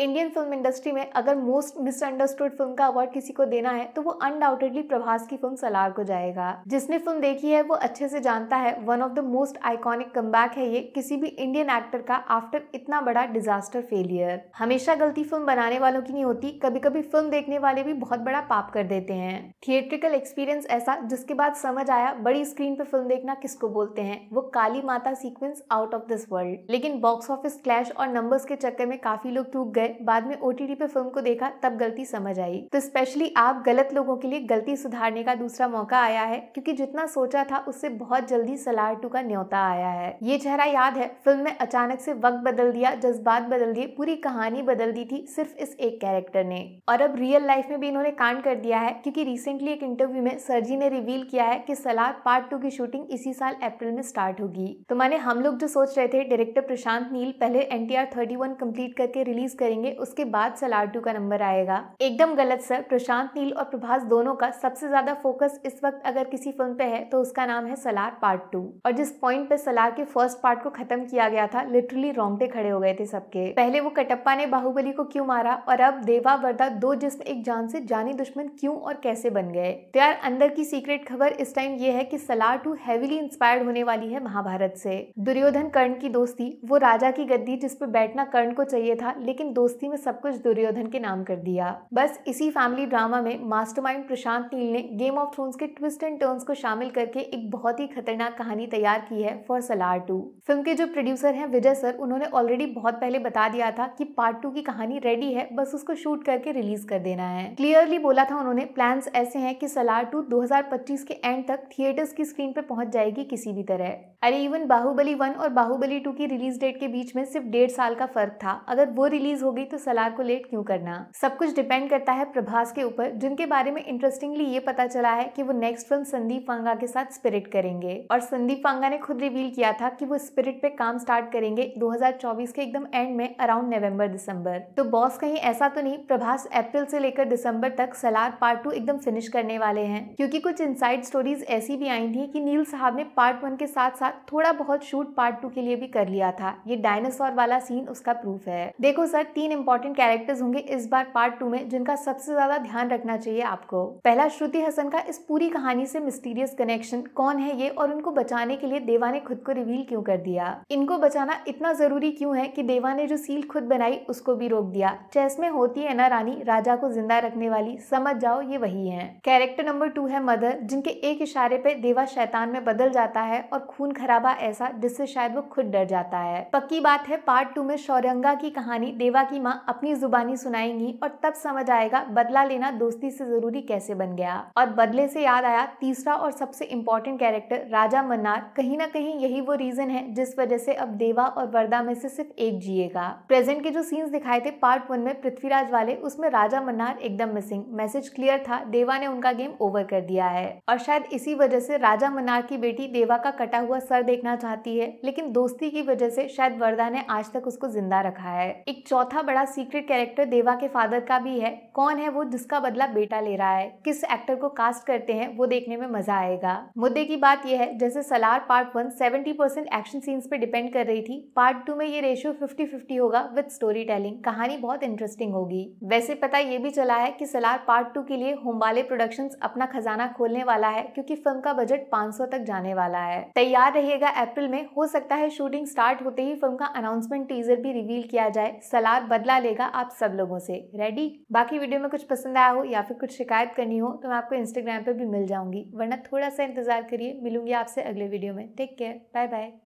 Indian film industry में अगर most misunderstood film का अवार्ड किसी को देना है तो वो अनडाउटेडली प्रभास की फिल्म सलार को जाएगा जिसने फिल्म देखी है वो अच्छे से जानता है one of the most iconic कम है ये किसी भी इंडियन एक्टर का आफ्टर इतना बड़ा डिजास्टर फेलियर हमेशा गलती फिल्म बनाने वालों की नहीं होती कभी कभी फिल्म देखने वाले भी बहुत बड़ा पाप कर देते हैं थिएट्रिकल एक्सपीरियंस ऐसा जिसके बाद समझ आया बड़ी स्क्रीन पर फिल्म देखना किसको बोलते हैं वो Kali Mata sequence out of this world लेकिन बॉक्स ऑफिस क्लैश और नंबर्स के चक्कर में काफी लोग टूट गए गए बाद में ओ पे फिल्म को देखा तब गलती समझ आई तो स्पेशली आप गलत लोगों के लिए गलती सुधारने का दूसरा मौका आया है क्योंकि जितना सोचा था उससे बहुत जल्दी सलार टू का न्योता आया है ये चेहरा याद है फिल्म में अचानक से वक्त बदल दिया जज्बात बदल दिए पूरी कहानी बदल दी थी सिर्फ इस एक कैरेक्टर ने और अब रियल लाइफ में भी इन्होंने कांड कर दिया है क्योंकि रिसेंटली एक इंटरव्यू में सरजी ने रिवील किया है कि सलार पार्ट टू की शूटिंग इसी साल अप्रैल में स्टार्ट होगी तो माने हम लोग जो सोच रहे थे डायरेक्टर प्रशांत नील पहले एन टी आर कंप्लीट करके रिलीज करें करेंगे उसके बाद सलाटू का नंबर आएगा एकदम गलत सर प्रशांत नील और प्रभास दोनों का सबसे ज्यादा फोकस इस वक्त अगर किसी फिल्म पे है तो उसका नाम है सलार पार्ट टू और जिस पॉइंट पे सलार के फर्स्ट पार्ट को खत्म किया गया था लिटरली रोंगटे खड़े हो गए थे सबके पहले वो कटप्पा ने बाहुबली को क्यूँ मारा और अब देवा वर्दा दो जिसम एक जान से जानी दुश्मन क्यूँ और कैसे बन गए तो यार अंदर की सीक्रेट खबर इस टाइम ये है की सलार टू हैवीली इंस्पायर्ड होने वाली है महाभारत से दुर्योधन कर्ण की दोस्ती वो राजा की गद्दी जिसपे बैठना कर्ण को चाहिए था लेकिन दो दोस्ती में सब कुछ दुर्योधन के नाम कर दिया बस इसी फैमिली ड्रामा में मास्टरमाइंड प्रशांत नील ने गेम ऑफ थ्रोन्स के ट्विस्ट एंड टर्न्स को शामिल करके एक बहुत ही खतरनाक कहानी तैयार की है फॉर सलार टू फिल्म के जो प्रोड्यूसर हैं विजय सर उन्होंने ऑलरेडी बहुत पहले बता दिया था कि पार्ट टू की कहानी रेडी है बस उसको शूट करके रिलीज कर देना है क्लियरली बोला था उन्होंने प्लान ऐसे है की सलार टू दो के एंड तक थिएटर्स की स्क्रीन पे पहुंच जाएगी किसी भी तरह अरे इवन बाहुबली वन और बाहुबली टू की रिलीज डेट के बीच में सिर्फ डेढ़ साल का फर्क था अगर वो रिलीज हो होगी तो सलार को लेट क्यों करना सब कुछ डिपेंड करता है प्रभास के ऊपर जिनके बारे में इंटरेस्टिंगली ये पता चला है कि वो नेक्स्ट फिल्म संदीप वांगा के साथ स्पिरिट करेंगे और संदीप वांगा ने खुद रिवील किया था कि वो स्पिरिट पे काम स्टार्ट करेंगे 2024 के एकदम एंड में अराउंड नवंबर दिसंबर तो बॉस कहीं ऐसा तो नहीं प्रभास अप्रैल से लेकर दिसंबर तक सलार पार्ट टू एकदम फिनिश करने वाले हैं क्योंकि कुछ इनसाइड स्टोरीज ऐसी भी आई थी कि नील साहब ने पार्ट वन के साथ साथ थोड़ा बहुत शूट पार्ट टू के लिए भी कर लिया था ये डायनासोर वाला सीन उसका प्रूफ है देखो सर तीन तीन इंपॉर्टेंट कैरेक्टर्स होंगे इस बार पार्ट टू में जिनका सबसे ज्यादा ध्यान रखना चाहिए आपको पहला श्रुति हसन का इस पूरी कहानी से मिस्टीरियस कनेक्शन कौन है ये और उनको बचाने के लिए देवा ने खुद को रिवील क्यों कर दिया इनको बचाना इतना जरूरी क्यों है कि देवा ने जो सील खुद बनाई उसको भी रोक दिया चेस में होती है ना रानी राजा को जिंदा रखने वाली समझ जाओ ये वही है कैरेक्टर नंबर टू है मदर जिनके एक इशारे पे देवा शैतान में बदल जाता है और खून खराबा ऐसा जिससे शायद वो खुद डर जाता है पक्की बात है पार्ट टू में शौरंगा की कहानी देवा की की माँ अपनी जुबानी सुनाएंगी और तब समझ आएगा बदला लेना दोस्ती से जरूरी कैसे बन गया और बदले से याद आया तीसरा और सबसे इम्पोर्टेंट कैरेक्टर राजा मन्नार कहीं ना कहीं यही वो रीजन है जिस वजह से अब देवा और वरदा में से सिर्फ एक जिएगा प्रेजेंट के जो सीन्स दिखाए थे पार्ट वन में पृथ्वीराज वाले उसमें राजा मन्नार एकदम मिसिंग मैसेज क्लियर था देवा ने उनका गेम ओवर कर दिया है और शायद इसी वजह से राजा मन्नार की बेटी देवा का कटा हुआ सर देखना चाहती है लेकिन दोस्ती की वजह से शायद वरदा ने आज तक उसको जिंदा रखा है एक चौथा बड़ा सीक्रेट कैरेक्टर देवा के फादर का भी है कौन है वो जिसका बदला बेटा ले रहा है किस एक्टर को कास्ट करते हैं वो देखने में मजा आएगा मुद्दे की बात यह है जैसे Salaar part one seventy percent action scenes पे डिपेंड कर रही थी पार्ट टू में ये रेशियो फिफ्टी फिफ्टी होगा विद स्टोरी टेलिंग कहानी बहुत इंटरेस्टिंग होगी वैसे पता ये भी चला है की सलार पार्ट टू के लिए होम्बाले प्रोडक्शन अपना खजाना खोलने वाला है क्यूँकी फिल्म का बजट पाँच तक जाने वाला है तैयार रहिएगा अप्रैल में हो सकता है शूटिंग स्टार्ट होते ही फिल्म का अनाउंसमेंट टीजर भी रिवील किया जाए सलार बदला लेगा आप सब लोगों से रेडी बाकी वीडियो में कुछ पसंद आया हो या फिर कुछ शिकायत करनी हो तो मैं आपको इंस्टाग्राम पर भी मिल जाऊंगी वरना थोड़ा सा इंतजार करिए मिलूंगी आपसे अगले वीडियो में टेक केयर बाय बाय